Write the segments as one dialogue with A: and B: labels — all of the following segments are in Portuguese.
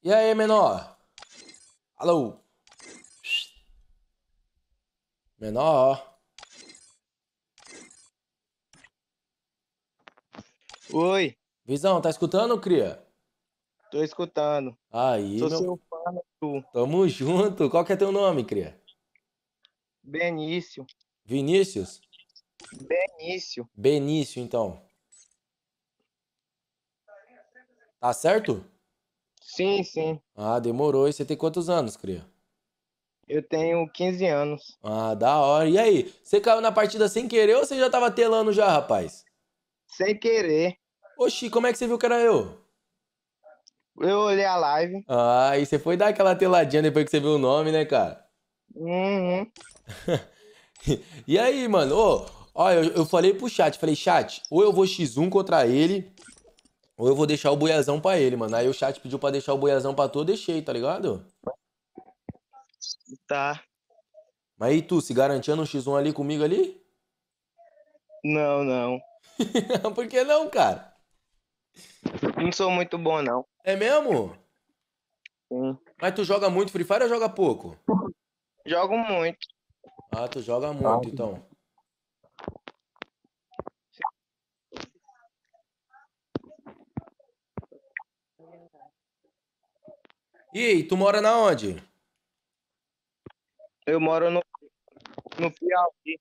A: E aí, menor? Alô? Menor? Oi. Visão, tá escutando, cria? Tô escutando. Aí, Sou meu... seu fã, tu. Tamo junto. Qual que é teu nome, cria? Benício. Vinícius? Benício. Benício, então. Tá certo? Sim, sim. Ah, demorou. E você tem quantos anos, Cria? Eu tenho 15 anos. Ah, da hora. E aí, você caiu na partida sem querer ou você já tava telando já, rapaz? Sem querer. Oxi, como é que você viu que era eu? Eu olhei a live. Ah, e você foi dar aquela teladinha depois que você viu o nome, né, cara? Uhum. e aí, mano? Ô, ó, eu, eu falei pro chat, falei, chat, ou eu vou X1 contra ele, ou eu vou deixar o boiazão pra ele, mano. Aí o chat pediu pra deixar o boiazão pra tu, eu deixei, tá ligado? Tá. Mas e tu, se garantia no X1 ali comigo ali? Não, não. Por que não, cara? Não sou muito bom, não. É mesmo? Sim. Mas tu joga muito Free Fire ou joga pouco? Jogo muito. Ah, tu joga muito, então. E tu mora na onde? Eu moro no, no Piauí.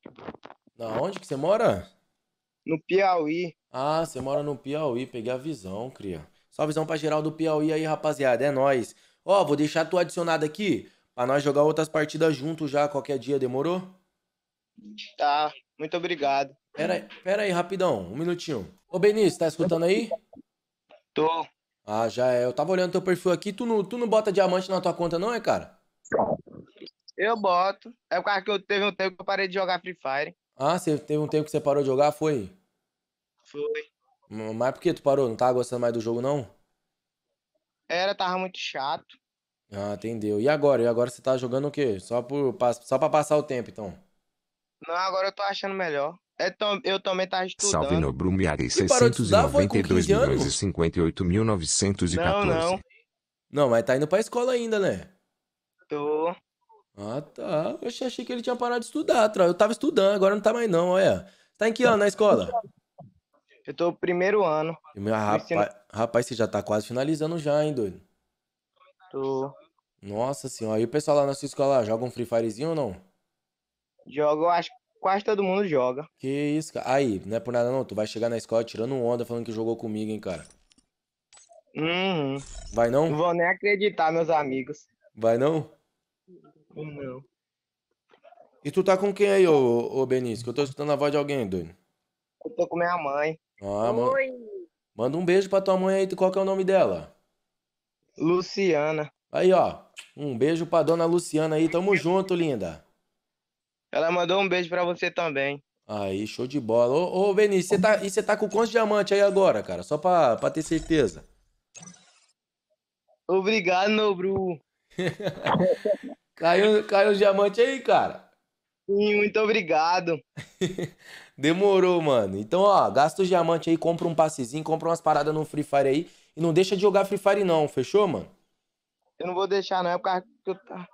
A: Na onde que você mora? No Piauí. Ah, você mora no Piauí, peguei a visão, cria. Só visão pra geral do Piauí aí, rapaziada, é nós. Ó, vou deixar tu adicionado aqui pra nós jogar outras partidas junto já qualquer dia, demorou? Tá, muito obrigado. Pera aí, pera aí rapidão, um minutinho. Ô Benício, tá escutando aí? Tô. Ah, já é. Eu tava olhando teu perfil aqui. Tu não, tu não bota diamante na tua conta, não, é, cara? Eu boto. É por causa que eu teve um tempo que eu parei de jogar Free Fire. Ah, você teve um tempo que você parou de jogar? Foi? Foi. Mas por que tu parou? Não tava gostando mais do jogo, não? Era, tava muito chato. Ah, entendeu. E agora? E agora você tá jogando o quê? Só, por, só pra passar o tempo, então? Não, agora eu tô achando melhor. É, eu também tava estudando. Salve no Brumiari, 692 milhões e Não, não. Não, mas tá indo pra escola ainda, né? Tô. Ah, tá. Eu achei que ele tinha parado de estudar. Eu tava estudando, agora não tá mais não, olha. Tá em que ano na escola? Eu tô no primeiro ano. Meu, ah, rapaz, ensino... rapaz, você já tá quase finalizando já, hein, doido? Tô. Nossa senhora, e o pessoal lá na sua escola joga um Free Firezinho ou não? Joga, eu acho que Quase todo mundo joga. Que isso, cara. Aí, não é por nada não. Tu vai chegar na escola tirando onda falando que jogou comigo, hein, cara. Uhum. Vai não? Não vou nem acreditar, meus amigos. Vai não? Não. E tu tá com quem aí, ô, ô Benício? Que eu tô escutando a voz de alguém, doido. Eu tô com minha mãe. Ah, Oi. Man... Manda um beijo pra tua mãe aí. Qual que é o nome dela? Luciana. Aí, ó. Um beijo pra dona Luciana aí. Tamo junto, linda. Ela mandou um beijo para você também. Aí, show de bola. Ô, ô Benício, você tá, e você tá com quantos diamantes aí agora, cara? Só pra, pra ter certeza. Obrigado, meu Bru. caiu, caiu os diamantes aí, cara? Sim, muito obrigado. Demorou, mano. Então, ó, gasta os diamantes aí, compra um passezinho, compra umas paradas no Free Fire aí. E não deixa de jogar Free Fire não, fechou, mano? Eu não vou deixar não, é o causa que eu tá...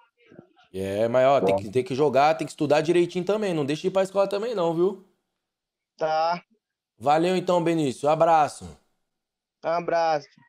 A: É, mas ó, tem que, tem que jogar, tem que estudar direitinho também. Não deixa de ir pra escola também, não, viu? Tá. Valeu então, Benício. Abraço. Um abraço.